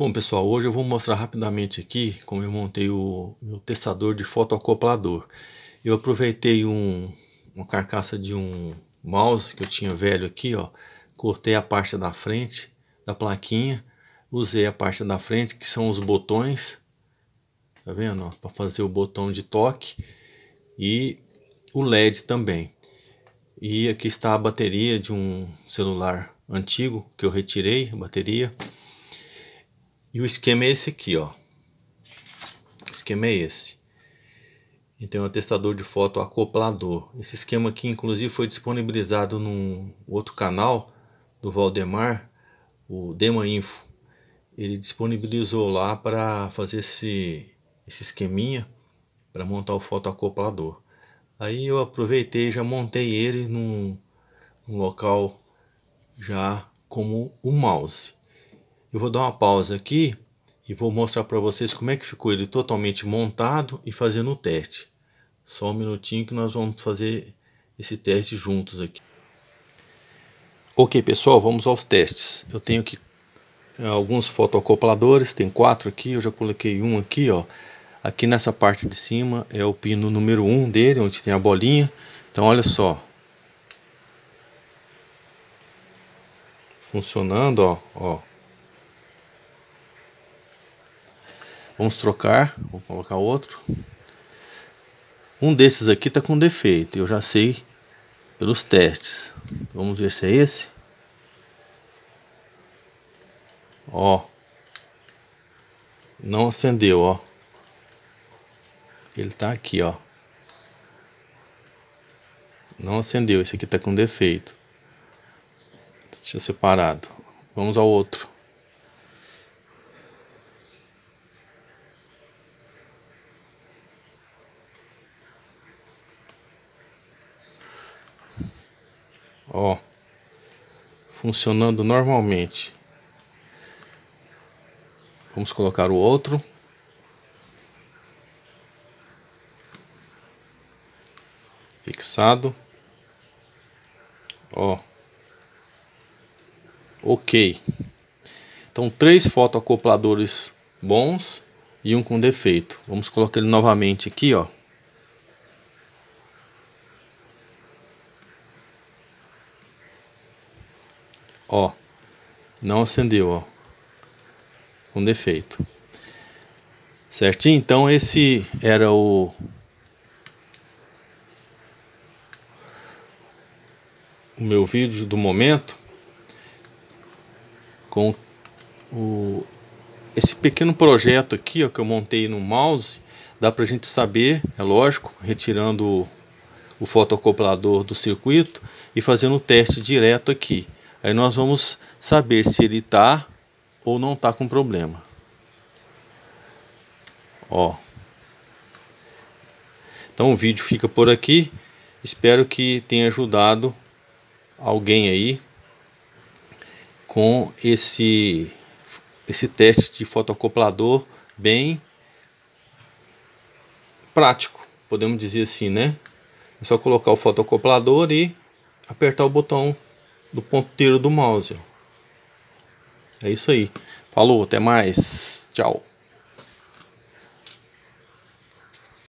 Bom pessoal, hoje eu vou mostrar rapidamente aqui como eu montei o meu testador de fotoacoplador. Eu aproveitei um, uma carcaça de um mouse que eu tinha velho aqui, ó. Cortei a parte da frente da plaquinha, usei a parte da frente que são os botões, tá vendo? Para fazer o botão de toque e o LED também. E aqui está a bateria de um celular antigo que eu retirei, a bateria. E o esquema é esse aqui, ó. O esquema é esse. Então o testador atestador de foto acoplador. Esse esquema aqui, inclusive, foi disponibilizado num outro canal do Valdemar, o Dema Info. Ele disponibilizou lá para fazer esse, esse esqueminha para montar o foto acoplador. Aí eu aproveitei e já montei ele num, num local já como o mouse. Eu vou dar uma pausa aqui e vou mostrar para vocês como é que ficou ele totalmente montado e fazendo o teste. Só um minutinho que nós vamos fazer esse teste juntos aqui. Ok pessoal, vamos aos testes. Eu tenho aqui é, alguns fotoacopladores, tem quatro aqui, eu já coloquei um aqui ó. Aqui nessa parte de cima é o pino número 1 um dele, onde tem a bolinha. Então olha só. Funcionando ó, ó. Vamos trocar, vou colocar outro. Um desses aqui está com defeito, eu já sei pelos testes. Vamos ver se é esse. Ó. Não acendeu, ó. Ele tá aqui, ó. Não acendeu, esse aqui tá com defeito. Deixa separado. Vamos ao outro. Ó, funcionando normalmente. Vamos colocar o outro. Fixado. Ó. Ok. Então, três fotoacopladores bons e um com defeito. Vamos colocar ele novamente aqui, ó. Ó, não acendeu, ó. Um defeito. Certinho? Então esse era o o meu vídeo do momento com o esse pequeno projeto aqui, ó, que eu montei no mouse, dá pra gente saber, é lógico, retirando o fotoacoplador do circuito e fazendo o teste direto aqui. Aí nós vamos saber se ele está ou não está com problema. Ó. Então o vídeo fica por aqui. Espero que tenha ajudado alguém aí com esse esse teste de fotoacoplador bem prático, podemos dizer assim, né? É só colocar o fotoacoplador e apertar o botão do ponteiro do mouse. É isso aí. Falou, até mais. Tchau.